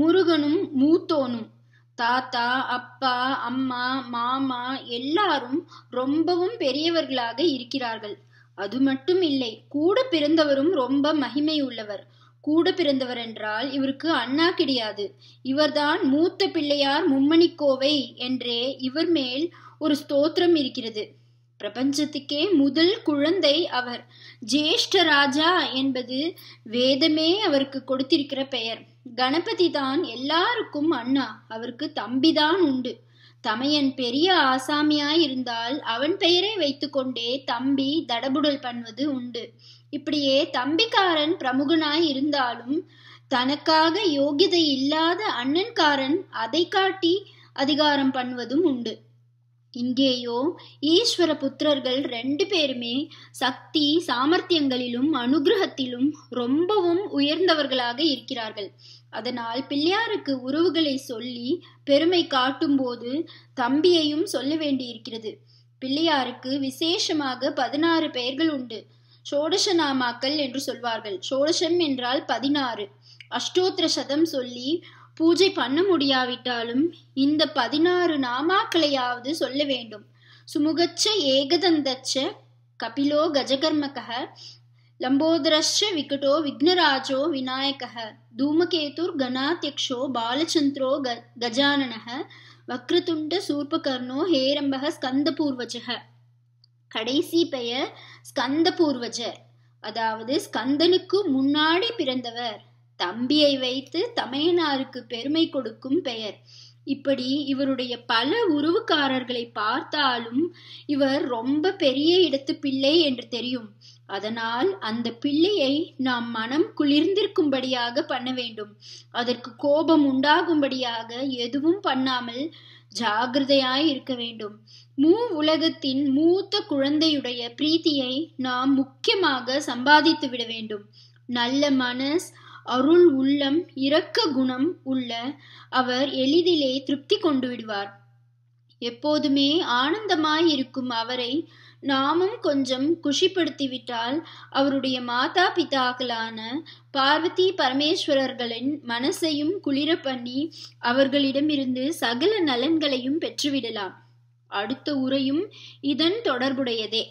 முருகனும் மூத்தோனும் தாத்தா அப்பா அம்மா மாமா எல்லாரும் ரொம்பவும் பெரியவர்களாக இருக்கிறார்கள் அது மட்டும் இல்லை கூட பிறந்தவரும் ரொம்ப மகிமை உள்ளவர் கூட பிறந்தவர் என்றால் இவருக்கு அண்ணா கிடையாது இவர்தான் மூத்த பிள்ளையார் மும்மணிக்கோவை என்றே இவர் மேல் ஒரு ஸ்தோத்திரம் இருக்கிறது பிரபஞ்சத்துக்கே முதல் குழந்தை அவர் ஜேஷ்ட ராஜா என்பது வேதமே அவருக்கு கொடுத்திருக்கிற பெயர் கணபதி தான் எல்லாருக்கும் அண்ணா அவருக்கு தம்பிதான் உண்டு தமையன் பெரிய ஆசாமியாயிருந்தால் இருந்தால் அவன் பெயரை வைத்துக்கொண்டே தம்பி தடபுடல் பண்ணுவது உண்டு இப்படியே தம்பிக்காரன் பிரமுகனாய் இருந்தாலும் தனக்காக யோகிதை இல்லாத அண்ணன்காரன் அதை காட்டி அதிகாரம் பண்ணுவதும் உண்டு இங்கேயோ ஈஸ்வர புத்திரர்கள் ரெண்டு பேருமே சக்தி சாமர்த்தியங்களிலும் அனுகிரகத்திலும் ரொம்பவும் உயர்ந்தவர்களாக இருக்கிறார்கள் அதனால் பிள்ளையாருக்கு உறவுகளை சொல்லி பெருமை காட்டும்போது தம்பியையும் சொல்ல வேண்டியிருக்கிறது பிள்ளையாருக்கு விசேஷமாக பதினாறு பெயர்கள் உண்டு சோடச நாமாக்கள் என்று சொல்வார்கள் சோடசம் என்றால் பதினாறு அஷ்டோத்திர சதம் சொல்லி பூஜை பண்ண முடியாவிட்டாலும் இந்த பதினாறு நாமாக்களையாவது சொல்ல வேண்டும் சுமுகச்ச ஏகதந்தச்ச கபிலோ கஜகர்மக லம்போதரஸ்ச விகட்டோ விக்னராஜோ விநாயக தூமகேதுர் கணாத்தியக்ஷோ பாலச்சந்திரோ கஜானனக வக்ரதுண்ட சூர்பகர்ணோ ஹேரம்பக ஸ்கந்தபூர்வஜக கடைசி பெயர் ஸ்கந்த பூர்வஜர் அதாவது ஸ்கந்தனுக்கு முன்னாடி பிறந்தவர் தம்பியை வைத்து தமையனாருக்கு பெருமை கொடுக்கும் பெயர் இப்படி இவருடைய பல உருவுக்காரர்களை பார்த்தாலும் இவர் ரொம்ப பெரிய இடத்து பிள்ளை என்று தெரியும் அதனால் அந்த பிள்ளையை நாம் மனம் குளிர்ந்திருக்கும்படியாக பண்ண வேண்டும் அதற்கு கோபம் உண்டாகும்படியாக எதுவும் பண்ணாமல் ஜாகிரதையாய் இருக்க வேண்டும் மூ உலகத்தின் மூத்த குழந்தையுடைய பிரீத்தியை நாம் முக்கியமாக சம்பாதித்து விட வேண்டும் நல்ல மனஸ் அருள் உள்ளம் இரக்க குணம் உள்ள அவர் எளிதிலே திருப்தி கொண்டு விடுவார் எப்போதுமே ஆனந்தமாய் இருக்கும் அவரை நாமும் கொஞ்சம் குஷிப்படுத்திவிட்டால் அவருடைய மாதா பிதாக்களான பார்வதி பரமேஸ்வரர்களின் மனசையும் குளிர பண்ணி அவர்களிடமிருந்து சகல நலன்களையும் பெற்றுவிடலாம் அடுத்த உரையும் இதன் தொடர்புடையதே